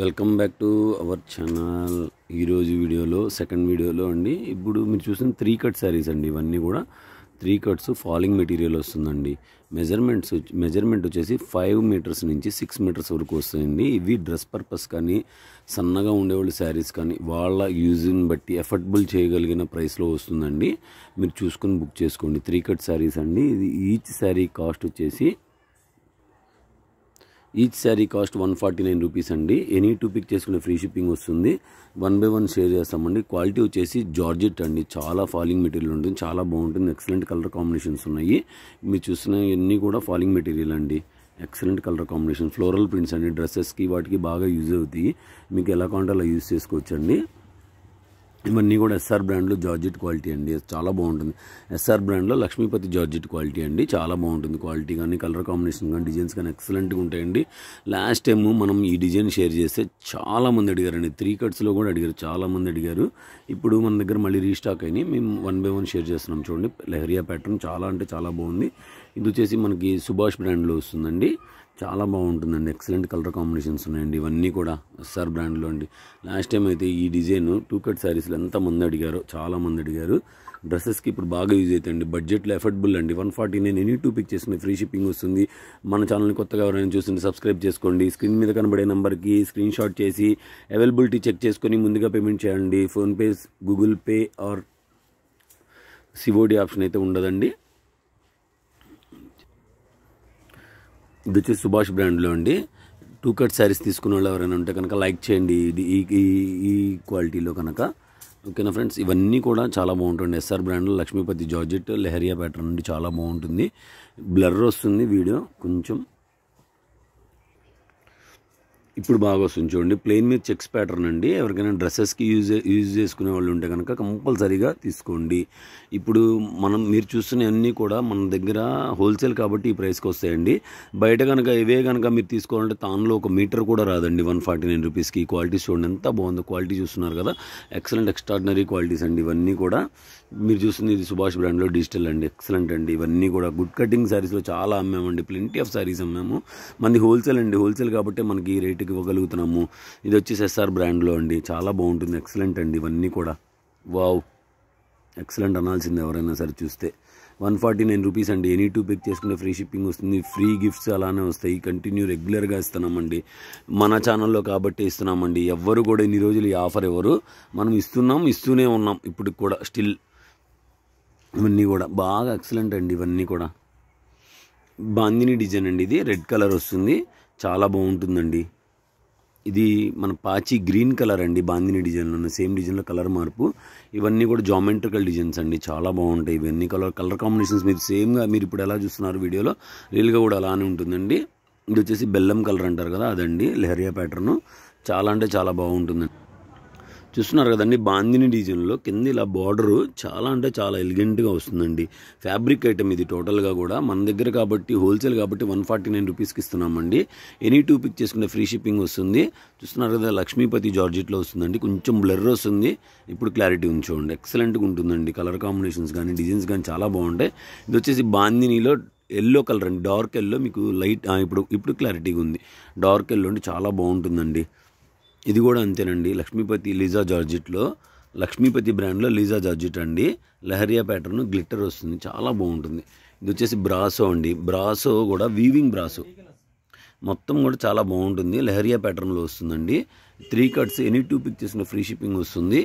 welcome back to our channel ఈరోజు వీడియోలో second వీడియోలో అండి ఇప్పుడు మీరు చూసిన త్రీ కట్ శారీస్ అండి ఇవన్నీ కూడా త్రీ కట్స్ ఫాలింగ్ మెటీరియల్ వస్తుందండి మెజర్మెంట్స్ మెజర్మెంట్ వచ్చేసి ఫైవ్ మీటర్స్ నుంచి సిక్స్ మీటర్స్ వరకు వస్తుందండి ఇవి డ్రెస్ పర్పస్ కానీ సన్నగా ఉండేవాళ్ళు శారీస్ కానీ వాళ్ళ యూజింగ్ బట్టి ఎఫర్టబుల్ చేయగలిగిన ప్రైస్లో వస్తుందండి మీరు చూసుకొని బుక్ చేసుకోండి త్రీ కట్ శారీస్ అండి ఇది ఈచ్ శారీ కాస్ట్ వచ్చేసి each sari cost one forty nine rupees అండి ఎనీ టూ పిక్ చేసుకునే ఫ్రీ షిప్పింగ్ వస్తుంది వన్ బై వన్ షేర్ చేస్తామండి క్వాలిటీ వచ్చేసి జార్జెట్ అండి చాలా ఫాలింగ్ మెటీరియల్ ఉంటుంది చాలా బాగుంటుంది ఎక్సలెంట్ కలర్ కాంబినేషన్స్ ఉన్నాయి మీరు చూసిన ఇవన్నీ కూడా ఫాలింగ్ మెటీరియల్ అండి excellent colour combination floral prints అండి డ్రెస్సెస్కి వాటికి బాగా యూజ్ అవుతాయి మీకు ఎలా కావాలంటే అలా యూజ్ చేసుకోవచ్చండి ఇవన్నీ కూడా ఎస్ఆర్ బ్రాండ్లో జార్జెట్ క్వాలిటీ అండి చాలా బాగుంటుంది ఎస్ఆర్ బ్రాండ్లో లక్ష్మీపతి జార్జెట్ క్వాలిటీ అండి చాలా బాగుంటుంది క్వాలిటీ కానీ కలర్ కాంబినేషన్ కానీ డిజైన్స్ కానీ ఎక్సలెంట్గా ఉంటాయండి లాస్ట్ టైం మనం ఈ డిజైన్ షేర్ చేస్తే చాలామంది అడిగారండి త్రీ కట్స్లో కూడా అడిగారు చాలామంది అడిగారు ఇప్పుడు మన దగ్గర మళ్ళీ రీస్టాక్ అయినాయి మేము వన్ బై వన్ షేర్ చేస్తున్నాం చూడండి లెహరియా ప్యాటర్న్ చాలా అంటే చాలా బాగుంది ఇది వచ్చేసి మనకి సుభాష్ బ్రాండ్లో వస్తుందండి చాలా బాగుంటుందండి ఎక్సలెంట్ కలర్ కాంబినేషన్స్ ఉన్నాయండి ఇవన్నీ కూడా ఎస్ఆర్ బ్రాండ్లో అండి లాస్ట్ టైం అయితే ఈ డిజైన్ టూ కట్ శారీస్లు ఎంతమంది అడిగారో చాలామంది అడిగారు డ్రెస్సెస్కి ఇప్పుడు బాగా యూజ్ అవుతాయండి బడ్జెట్లో ఎఫర్డబుల్ అండి one forty nine any two pick చేసిన ఫ్రీ షిప్పింగ్ వస్తుంది మన ఛానల్ని కొత్తగా ఎవరైనా చూస్తుంటే సబ్స్క్రైబ్ చేసుకోండి స్క్రీన్ మీద కనబడే నెంబర్కి స్క్రీన్ షాట్ చేసి అవైలబిలిటీ చెక్ చేసుకొని ముందుగా పేమెంట్ చేయండి PhonePe Google Pay or COD option అయితే ఉండదండి ఇది వచ్చి సుభాష్ బ్రాండ్లో అండి టూ కట్ శారీస్ తీసుకున్న వాళ్ళు ఎవరైనా ఉంటే కనుక లైక్ చేయండి ఇది ఈ ఈ క్వాలిటీలో కనుక ఓకేనా ఫ్రెండ్స్ ఇవన్నీ కూడా చాలా బాగుంటుంది SR brand Lakshmipati georgette leheriya pattern నుండి చాలా బాగుంటుంది బ్లర్ వస్తుంది వీడియో కొంచెం ఇప్పుడు బాగా వస్తుంది చూడండి ప్లెయిన్ మీద చెక్స్ ప్యాటర్న్ అండి ఎవరికైనా డ్రెస్సెస్కి యూజ్ యూజ్ చేసుకునే వాళ్ళు ఉంటే కనుక కంపల్సరీగా తీసుకోండి ఇప్పుడు మనం మీరు చూస్తున్న అన్నీ కూడా మన దగ్గర హోల్సేల్ కాబట్టి ఈ ప్రైస్కి వస్తాయండి బయట కనుక ఇవే కనుక మీరు తీసుకోవాలంటే తానులో ఒక మీటర్ కూడా రాదండి వన్ ఫార్టీ నైన్ రూపీస్కి క్వాలిటీ చూడండి ఎంత బాగుంది క్వాలిటీ చూస్తున్నారు కదా ఎక్సలెంట్ ఎక్స్ట్రాడినరీ క్వాలిటీస్ అండి ఇవన్నీ కూడా మీరు చూస్తుంది ఇది సుభాష్ బ్రాండ్లో డిజిటల్ అండి ఎక్సలెంట్ అండి ఇవన్నీ కూడా గుడ్ కటింగ్ శారీస్లో చాలా అమ్మామండి ప్లెంటీ ఆఫ్ శారీస్ అమ్మాము మంది హోల్సేల్ అండి హోల్సేల్ కాబట్టి మనకి ఈ రేటు మీకు ఇవ్వగలుగుతున్నాము ఇది వచ్చేసి ఎస్ఆర్ బ్రాండ్లో అండి చాలా బాగుంటుంది ఎక్సలెంట్ అండి ఇవన్నీ కూడా వావ్ ఎక్సలెంట్ అనాల్సింది ఎవరైనా సరే చూస్తే వన్ ఫార్టీ నైన్ రూపీస్ అండి ఎనీ టూ పిక్ చేసుకుంటే ఫ్రీ షిప్పింగ్ వస్తుంది ఫ్రీ గిఫ్ట్స్ అలానే వస్తాయి కంటిన్యూ రెగ్యులర్గా ఇస్తున్నామండి మన ఛానల్లో కాబట్టి ఇస్తున్నామండి ఎవ్వరు కూడా ఇన్ని రోజులు ఈ ఆఫర్ ఎవరు మనం ఇస్తున్నాం ఇస్తూనే ఉన్నాం ఇప్పుడు కూడా స్టిల్ ఇవన్నీ కూడా బాగా ఎక్సలెంట్ అండి ఇవన్నీ కూడా బాందిని డిజైన్ అండి ఇది రెడ్ కలర్ వస్తుంది చాలా బాగుంటుందండి ఇది మన పాచి గ్రీన్ కలర్ అండి బాందిని డిజైన్లో ఉన్న సేమ్ డిజైన్లో కలర్ మార్పు ఇవన్నీ కూడా జామెట్రికల్ డిజైన్స్ అండి చాలా బాగుంటాయి ఇవన్నీ కలర్ కలర్ కాంబినేషన్స్ మీరు సేమ్గా మీరు ఇప్పుడు ఎలా చూస్తున్నారు వీడియోలో రీల్గా కూడా అలానే ఉంటుందండి ఇది వచ్చేసి బెల్లం కలర్ అంటారు కదా అదండి లెహరియా ప్యాటర్ను చాలా అంటే చాలా బాగుంటుందండి చూస్తున్నారు కదండి బాందిని డిజైన్లో కింద ఇలా బార్డరు చాలా అంటే చాలా ఎలిగెంట్గా వస్తుందండి ఫ్యాబ్రిక్ ఐటమ్ ఇది టోటల్గా కూడా మన దగ్గర కాబట్టి హోల్సేల్ కాబట్టి వన్ ఫార్టీ నైన్ రూపీస్కి ఇస్తున్నామండి ఎనీ టూ పిక్ చేసుకుంటే ఫ్రీ షిప్పింగ్ వస్తుంది చూస్తున్నారు కదా లక్ష్మీపతి జార్జెట్లో వస్తుందండి కొంచెం బ్లర్ వస్తుంది ఇప్పుడు క్లారిటీ ఉంచోండి ఎక్సలెంట్గా ఉంటుందండి కలర్ కాంబినేషన్స్ కానీ డిజైన్స్ కానీ చాలా బాగుంటాయి ఇది వచ్చేసి బాందినిలో ఎల్లో కలర్ అండి డార్క్ ఎల్లో మీకు లైట్ ఇప్పుడు ఇప్పుడు క్లారిటీగా ఉంది డార్క్ ఎల్లో అంటే చాలా బాగుంటుందండి ఇది కూడా అంతేనండి లక్ష్మీపతి లీజా జార్జిట్లో లక్ష్మీపతి బ్రాండ్లో లీజా జార్జిట్ అండి లహరియా ప్యాటర్న్ గ్లిట్టర్ వస్తుంది చాలా బాగుంటుంది ఇది వచ్చేసి బ్రాసో అండి బ్రాసో కూడా వీవింగ్ బ్రాసో మొత్తం కూడా చాలా బాగుంటుంది లహరియా ప్యాటర్న్లో వస్తుందండి three cuts any two pick చేసిన ఫ్రీ షిప్పింగ్ వస్తుంది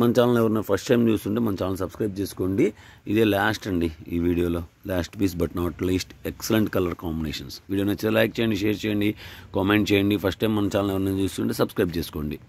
మన ఛానల్ ఎవరైనా ఫస్ట్ టైం చూస్తుంటే మన ఛానల్ సబ్స్క్రైబ్ చేసుకోండి ఇదే లాస్ట్ అండి ఈ వీడియోలో last piece but not least excellent colour combinations video నచ్చితే లైక్ చేయండి షేర్ చేయండి కామెంట్ చేయండి ఫస్ట్ టైం మన ఛానల్ ఎవరైనా చూస్తుంటే సబ్స్క్రైబ్ చేసుకోండి